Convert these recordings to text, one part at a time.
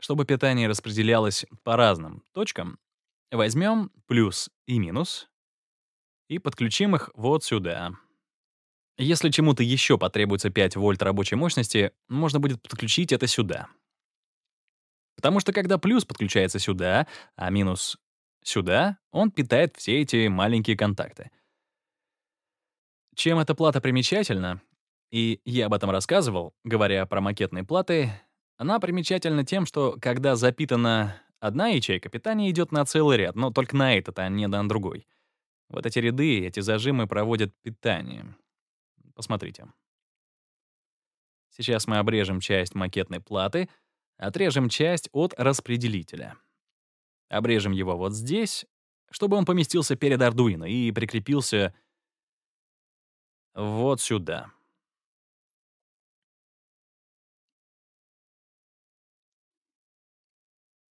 Чтобы питание распределялось по разным точкам, возьмем плюс и минус и подключим их вот сюда. Если чему-то еще потребуется 5 вольт рабочей мощности, можно будет подключить это сюда. Потому что когда плюс подключается сюда, а минус сюда, он питает все эти маленькие контакты. Чем эта плата примечательна, и я об этом рассказывал, говоря про макетные платы — она примечательна тем, что когда запитана одна ячейка, питание идет на целый ряд, но только на этот, а не на другой. Вот эти ряды, эти зажимы проводят питание. Посмотрите. Сейчас мы обрежем часть макетной платы, отрежем часть от распределителя. Обрежем его вот здесь, чтобы он поместился перед Arduino и прикрепился вот сюда.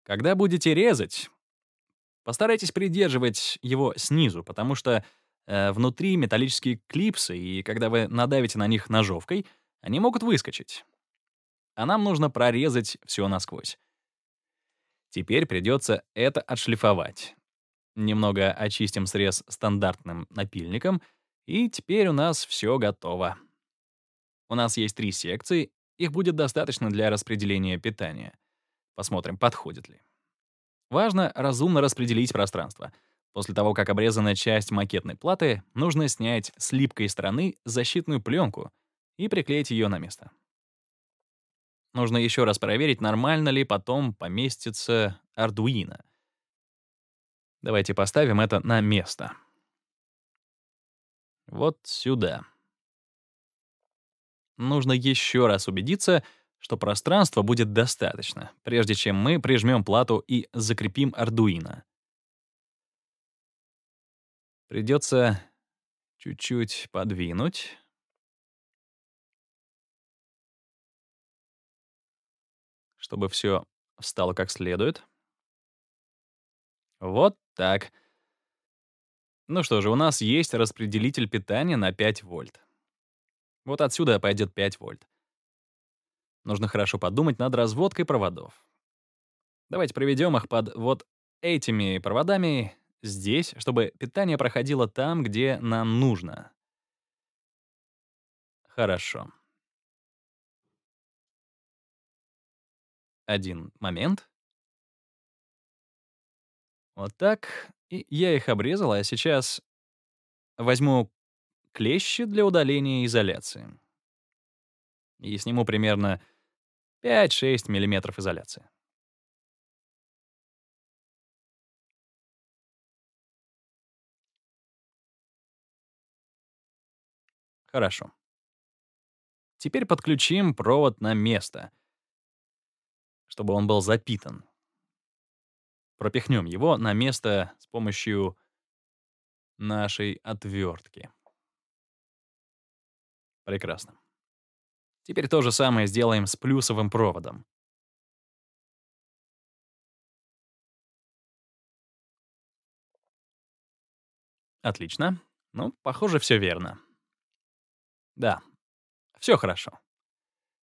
Когда будете резать, постарайтесь придерживать его снизу, потому что э, внутри металлические клипсы, и когда вы надавите на них ножовкой, они могут выскочить. А нам нужно прорезать все насквозь. Теперь придется это отшлифовать. Немного очистим срез стандартным напильником, и теперь у нас все готово. У нас есть три секции, их будет достаточно для распределения питания — Посмотрим, подходит ли. Важно разумно распределить пространство. После того, как обрезана часть макетной платы, нужно снять с липкой стороны защитную пленку и приклеить ее на место. Нужно еще раз проверить, нормально ли потом поместится Arduino. Давайте поставим это на место. Вот сюда. Нужно еще раз убедиться, что пространства будет достаточно, прежде чем мы прижмем плату и закрепим Ардуино. Придется чуть-чуть подвинуть. чтобы все встало как следует. Вот так. Ну что же, у нас есть распределитель питания на 5 вольт. Вот отсюда пойдет 5 вольт. Нужно хорошо подумать над разводкой проводов. Давайте проведем их под вот этими проводами здесь, чтобы питание проходило там, где нам нужно. Хорошо. Один момент. Вот так. И я их обрезал, а сейчас возьму клещи для удаления изоляции. И сниму примерно 5-6 мм изоляции. Хорошо. Теперь подключим провод на место, чтобы он был запитан. Пропихнем его на место с помощью нашей отвертки. Прекрасно. Теперь то же самое сделаем с плюсовым проводом. Отлично. Ну, похоже, все верно. Да, все хорошо.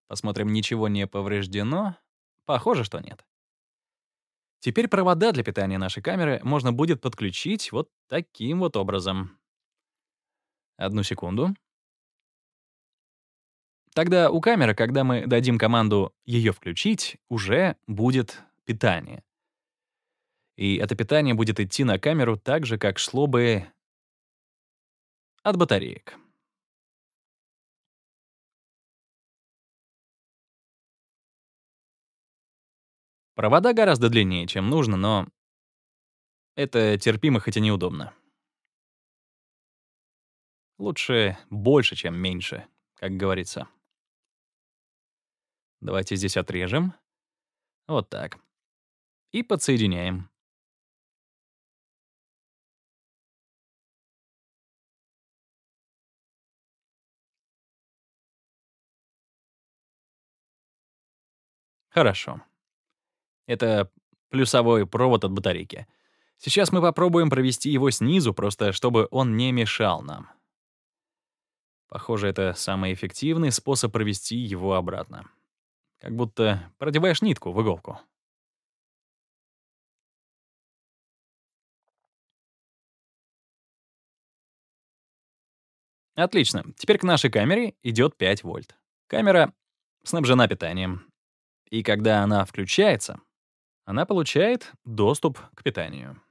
Посмотрим, ничего не повреждено. Похоже, что нет. Теперь провода для питания нашей камеры можно будет подключить вот таким вот образом. Одну секунду. Тогда у камеры, когда мы дадим команду ее включить, уже будет питание. И это питание будет идти на камеру так же, как шло бы от батареек. Провода гораздо длиннее, чем нужно, но это терпимо, хотя неудобно. Лучше больше, чем меньше, как говорится. Давайте здесь отрежем. Вот так. И подсоединяем. Хорошо. Это плюсовой провод от батарейки. Сейчас мы попробуем провести его снизу, просто чтобы он не мешал нам. Похоже, это самый эффективный способ провести его обратно. Как будто продеваешь нитку в иголку. Отлично. Теперь к нашей камере идет 5 вольт. Камера снабжена питанием. И когда она включается, она получает доступ к питанию.